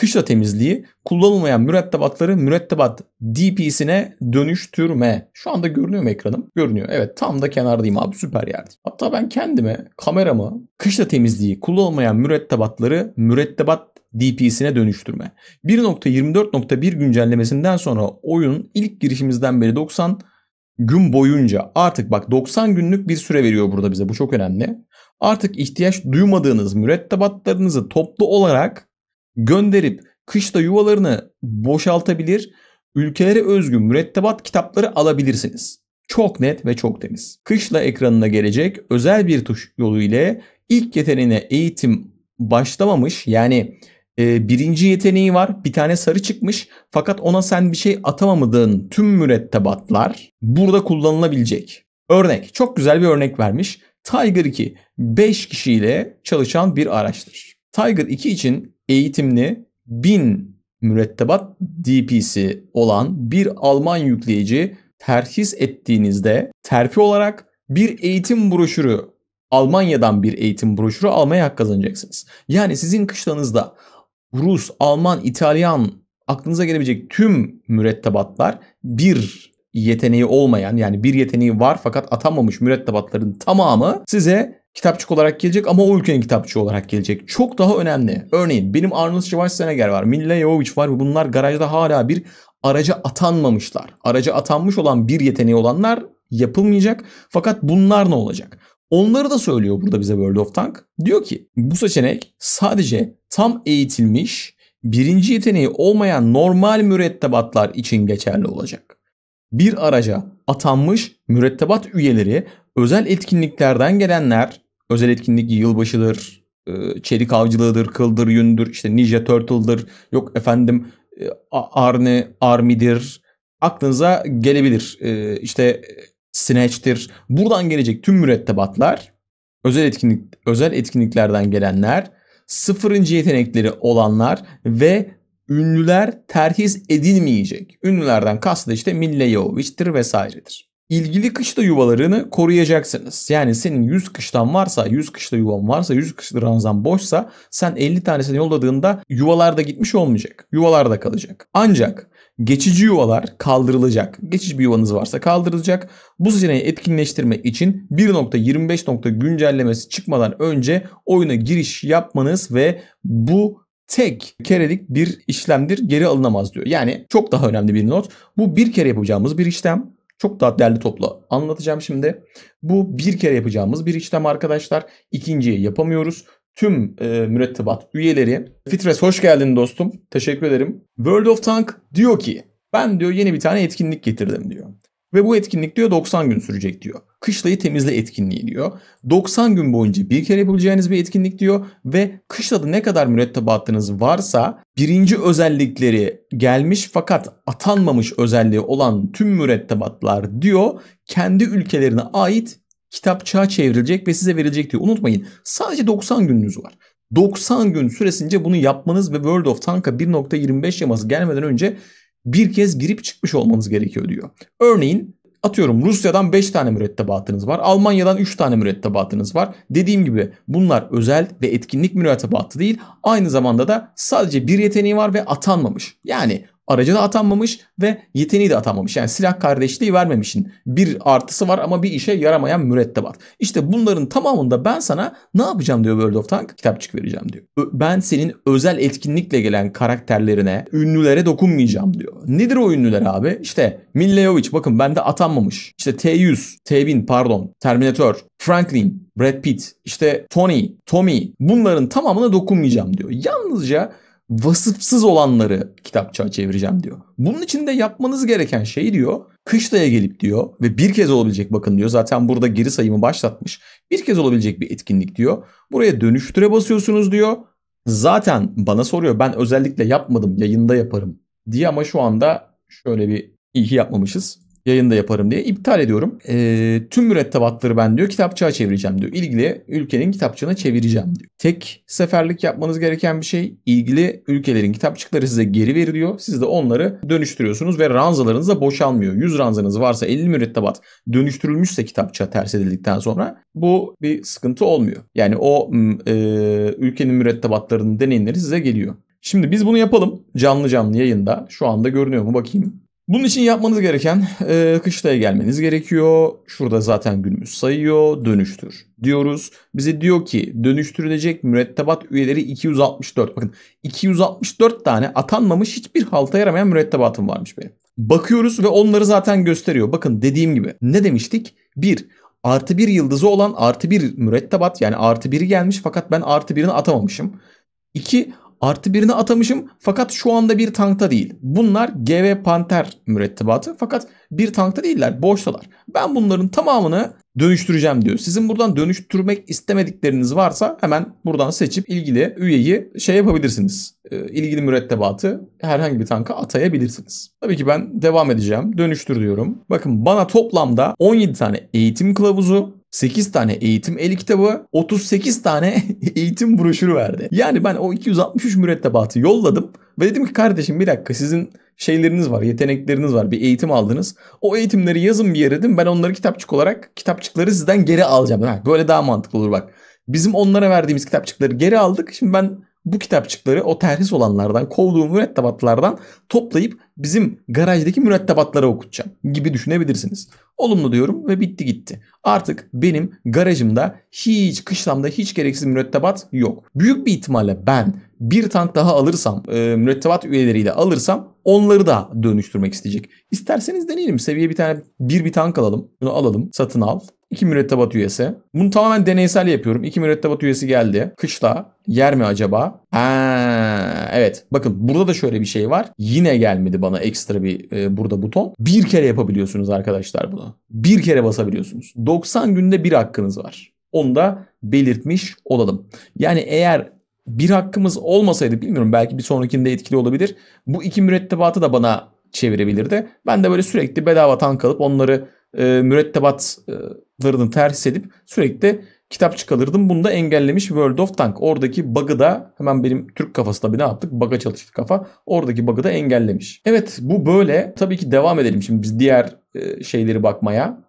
kışla temizliği, kullanılmayan mürettebatları mürettebat DP'sine dönüştürme. Şu anda görünüyor mu ekranım? Görünüyor. Evet tam da kenardayım abi süper yerdi. Hatta ben kendime kameramı kışla temizliği, kullanılmayan mürettebatları mürettebat DP'sine dönüştürme. 1.24.1 güncellemesinden sonra oyun ilk girişimizden beri 90 gün boyunca artık bak 90 günlük bir süre veriyor burada bize bu çok önemli. Artık ihtiyaç duymadığınız mürettebatlarınızı toplu olarak gönderip kışta yuvalarını boşaltabilir, ülkelere özgü mürettebat kitapları alabilirsiniz. Çok net ve çok temiz. Kışla ekranına gelecek özel bir tuş yolu ile ilk yeteneğine eğitim başlamamış yani e, birinci yeteneği var bir tane sarı çıkmış fakat ona sen bir şey atamadığın tüm mürettebatlar burada kullanılabilecek. Örnek çok güzel bir örnek vermiş. Tiger 2 5 kişiyle çalışan bir araçtır. Tiger 2 için eğitimli 1000 mürettebat DP'si olan bir Alman yükleyici terhis ettiğinizde terfi olarak bir eğitim broşürü Almanya'dan bir eğitim broşürü almaya hak kazanacaksınız. Yani sizin kışlanızda Rus, Alman, İtalyan aklınıza gelebilecek tüm mürettebatlar bir yeteneği olmayan yani bir yeteneği var fakat atanmamış mürettebatların tamamı size kitapçık olarak gelecek ama o ülkenin kitapçığı olarak gelecek. Çok daha önemli. Örneğin benim Arnold Schwarzenegger var, Milla Jovovich var ve bunlar garajda hala bir araca atanmamışlar. Araca atanmış olan bir yeteneği olanlar yapılmayacak. Fakat bunlar ne olacak? Onları da söylüyor burada bize World of Tank. Diyor ki bu seçenek sadece tam eğitilmiş birinci yeteneği olmayan normal mürettebatlar için geçerli olacak. Bir araca atanmış mürettebat üyeleri, özel etkinliklerden gelenler, özel etkinlik yılbaşıdır, e, çelik avcılığıdır, kıldır yündür, işte Ninja Turtle'dır, yok efendim e, Arne Army'dir. Aklınıza gelebilir. E, işte Snatch'tir. Buradan gelecek tüm mürettebatlar, özel etkinlik özel etkinliklerden gelenler, sıfırıncı yetenekleri olanlar ve ünlüler terhis edilmeyecek. Ünlülerden kastı işte Mille Jovovich'tir vesairedir ilgili kışla yuvalarını koruyacaksınız. Yani senin 100 kıştan varsa, 100 kışla yuvan varsa, 100 kışla ranzan boşsa sen 50 tanesini yolladığında yuvalarda gitmiş olmayacak. Yuvalarda kalacak. Ancak geçici yuvalar kaldırılacak. Geçici bir yuvanız varsa kaldırılacak. Bu seçeneği etkinleştirmek için 1.25. güncellemesi çıkmadan önce oyuna giriş yapmanız ve bu tek kerelik bir işlemdir geri alınamaz diyor. Yani çok daha önemli bir not. Bu bir kere yapacağımız bir işlem çok daha değerli topla anlatacağım şimdi. Bu bir kere yapacağımız bir işlem arkadaşlar. İkinciyi yapamıyoruz tüm e, mürettebat üyeleri. Fitres hoş geldin dostum. Teşekkür ederim. World of Tank diyor ki ben diyor yeni bir tane etkinlik getirdim diyor. Ve bu etkinlik diyor 90 gün sürecek diyor. Kışlayı temizle etkinliği diyor. 90 gün boyunca bir kere yapabileceğiniz bir etkinlik diyor. Ve kışlada ne kadar mürettebatınız varsa birinci özellikleri gelmiş fakat atanmamış özelliği olan tüm mürettebatlar diyor kendi ülkelerine ait kitapçığa çevrilecek ve size verilecek diyor. Unutmayın sadece 90 gününüz var. 90 gün süresince bunu yapmanız ve World of Tank'a 1.25 yaması gelmeden önce bir kez girip çıkmış olmanız gerekiyor diyor. Örneğin atıyorum Rusya'dan 5 tane mürettebatınız var. Almanya'dan 3 tane mürettebatınız var. Dediğim gibi bunlar özel ve etkinlik mürettebatı değil. Aynı zamanda da sadece bir yeteneği var ve atanmamış. Yani Aracı da atanmamış ve yeteneği de atanmamış. Yani silah kardeşliği vermemişin bir artısı var ama bir işe yaramayan mürettebat. İşte bunların tamamında ben sana ne yapacağım diyor World of Tank kitapçık vereceğim diyor. Ben senin özel etkinlikle gelen karakterlerine, ünlülere dokunmayacağım diyor. Nedir o ünlüler abi? İşte Millejovic bakın bende atanmamış. İşte T100, T1000 pardon, Terminator, Franklin, Brad Pitt, işte Tony, Tommy bunların tamamına dokunmayacağım diyor. Yalnızca vasıfsız olanları kitapçığa çevireceğim diyor. Bunun için de yapmanız gereken şey diyor Kışla'ya gelip diyor ve bir kez olabilecek bakın diyor zaten burada geri sayımı başlatmış. Bir kez olabilecek bir etkinlik diyor. Buraya dönüştüre basıyorsunuz diyor. Zaten bana soruyor ben özellikle yapmadım yayında yaparım diye ama şu anda şöyle bir iyi yapmamışız yayında yaparım diye iptal ediyorum. E, tüm mürettebatları ben diyor kitapçığa çevireceğim diyor. İlgili ülkenin kitapçığına çevireceğim diyor. Tek seferlik yapmanız gereken bir şey ilgili ülkelerin kitapçıkları size geri veriliyor. Siz de onları dönüştürüyorsunuz ve ranzalarınız da boşalmıyor. 100 ranzanız varsa 50 mürettebat dönüştürülmüşse kitapçığa ters edildikten sonra bu bir sıkıntı olmuyor. Yani o e, ülkenin mürettebatlarının deneyimleri size geliyor. Şimdi biz bunu yapalım canlı canlı yayında. Şu anda görünüyor mu bakayım. Bunun için yapmanız gereken e, kışlaya gelmeniz gerekiyor. Şurada zaten günümüz sayıyor. Dönüştür diyoruz. Bize diyor ki dönüştürülecek mürettebat üyeleri 264. Bakın 264 tane atanmamış hiçbir halta yaramayan mürettebatım varmış benim. Bakıyoruz ve onları zaten gösteriyor. Bakın dediğim gibi ne demiştik? 1 artı bir yıldızı olan artı bir mürettebat yani artı biri gelmiş fakat ben artı birini atamamışım. 2 Artı birini atamışım fakat şu anda bir tankta değil. Bunlar GV Panther mürettebatı fakat bir tankta değiller boştalar. Ben bunların tamamını dönüştüreceğim diyor. Sizin buradan dönüştürmek istemedikleriniz varsa hemen buradan seçip ilgili üyeyi şey yapabilirsiniz. Ee, ilgili mürettebatı herhangi bir tanka atayabilirsiniz. Tabii ki ben devam edeceğim. Dönüştür diyorum. Bakın bana toplamda 17 tane eğitim kılavuzu, 8 tane eğitim el kitabı, 38 tane eğitim broşürü verdi. Yani ben o 263 mürettebatı yolladım ve dedim ki kardeşim bir dakika sizin şeyleriniz var, yetenekleriniz var. Bir eğitim aldınız. O eğitimleri yazın bir yere dedim. Ben onları kitapçık olarak kitapçıkları sizden geri alacağım. Ha, böyle daha mantıklı olur bak. Bizim onlara verdiğimiz kitapçıkları geri aldık. Şimdi ben bu kitapçıkları o terhis olanlardan, kovduğum mürettebatlardan toplayıp bizim garajdaki mürettebatlara okutacağım gibi düşünebilirsiniz. Olumlu diyorum ve bitti gitti. Artık benim garajımda hiç kışlamda hiç gereksiz mürettebat yok. Büyük bir ihtimalle ben bir tank daha alırsam, e, mürettebat üyeleriyle alırsam onları da dönüştürmek isteyecek. İsterseniz deneyelim. Seviye bir tane bir bir tank alalım. Bunu alalım. Satın al. 2 mürettebat üyesi. Bunu tamamen deneysel yapıyorum. 2 mürettebat üyesi geldi. Kışla yer mi acaba? Ha, evet. Bakın burada da şöyle bir şey var. Yine gelmedi bana ekstra bir e, burada buton. Bir kere yapabiliyorsunuz arkadaşlar bunu. Bir kere basabiliyorsunuz. 90 günde bir hakkınız var. Onu da belirtmiş olalım. Yani eğer bir hakkımız olmasaydı bilmiyorum belki bir sonrakinde etkili olabilir. Bu iki mürettebatı da bana çevirebilirdi. Ben de böyle sürekli bedava tank alıp onları e, mürettebatlarını terhis edip sürekli kitap çıkarırdım. Bunu da engellemiş World of Tank. Oradaki bug'ı da hemen benim Türk kafası tabii ne yaptık? Bug'a çalıştı kafa. Oradaki bug'ı da engellemiş. Evet bu böyle. Tabii ki devam edelim şimdi biz diğer e, şeyleri bakmaya.